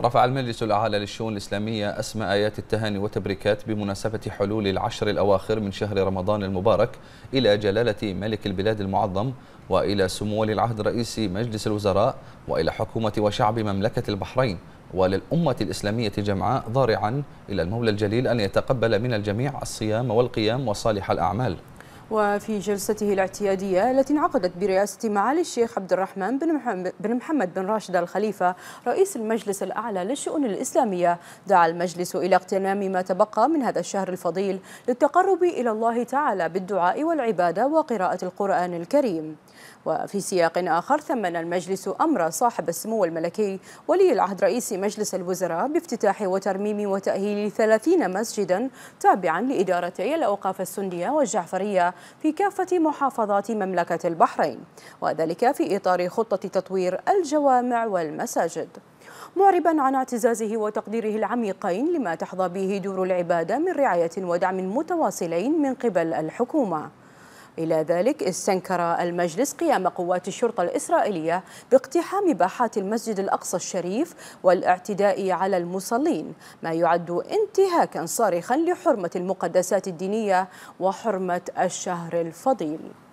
رفع المجلس الأعلى للشؤون الإسلامية أسمى آيات التهاني والتبريكات بمناسبة حلول العشر الأواخر من شهر رمضان المبارك إلى جلالة ملك البلاد المعظم وإلى سمو ولي العهد رئيس مجلس الوزراء وإلى حكومة وشعب مملكة البحرين وللأمة الإسلامية جمعاء ضارعا إلى المولى الجليل أن يتقبل من الجميع الصيام والقيام وصالح الأعمال وفي جلسته الاعتيادية التي انعقدت برئاسة معالي الشيخ عبد الرحمن بن محمد بن راشد الخليفة رئيس المجلس الأعلى للشؤون الإسلامية دعا المجلس إلى اغتنام ما تبقى من هذا الشهر الفضيل للتقرب إلى الله تعالى بالدعاء والعبادة وقراءة القرآن الكريم وفي سياق آخر ثمن المجلس أمر صاحب السمو الملكي ولي العهد رئيس مجلس الوزراء بافتتاح وترميم وتأهيل 30 مسجدا تابعا لإدارتي الأوقاف السنية والجعفرية في كافة محافظات مملكة البحرين وذلك في إطار خطة تطوير الجوامع والمساجد معربا عن اعتزازه وتقديره العميقين لما تحظى به دور العبادة من رعاية ودعم متواصلين من قبل الحكومة إلى ذلك استنكر المجلس قيام قوات الشرطة الإسرائيلية باقتحام باحات المسجد الأقصى الشريف والاعتداء على المصلين ما يعد انتهاكا صارخا لحرمة المقدسات الدينية وحرمة الشهر الفضيل